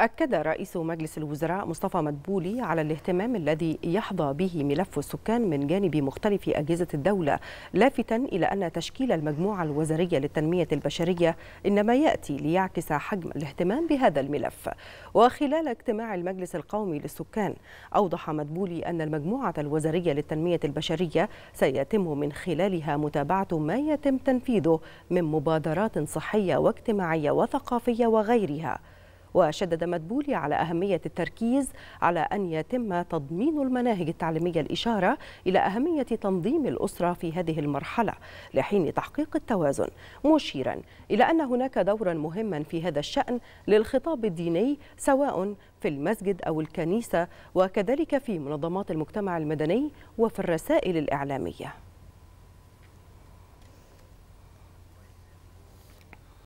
أكد رئيس مجلس الوزراء مصطفى مدبولي على الاهتمام الذي يحظى به ملف السكان من جانب مختلف أجهزة الدولة لافتا إلى أن تشكيل المجموعة الوزارية للتنمية البشرية إنما يأتي ليعكس حجم الاهتمام بهذا الملف وخلال اجتماع المجلس القومي للسكان أوضح مدبولي أن المجموعة الوزارية للتنمية البشرية سيتم من خلالها متابعة ما يتم تنفيذه من مبادرات صحية واجتماعية وثقافية وغيرها وشدد مدبولي على أهمية التركيز على أن يتم تضمين المناهج التعليمية الإشارة إلى أهمية تنظيم الأسرة في هذه المرحلة لحين تحقيق التوازن مشيرا إلى أن هناك دورا مهما في هذا الشأن للخطاب الديني سواء في المسجد أو الكنيسة وكذلك في منظمات المجتمع المدني وفي الرسائل الإعلامية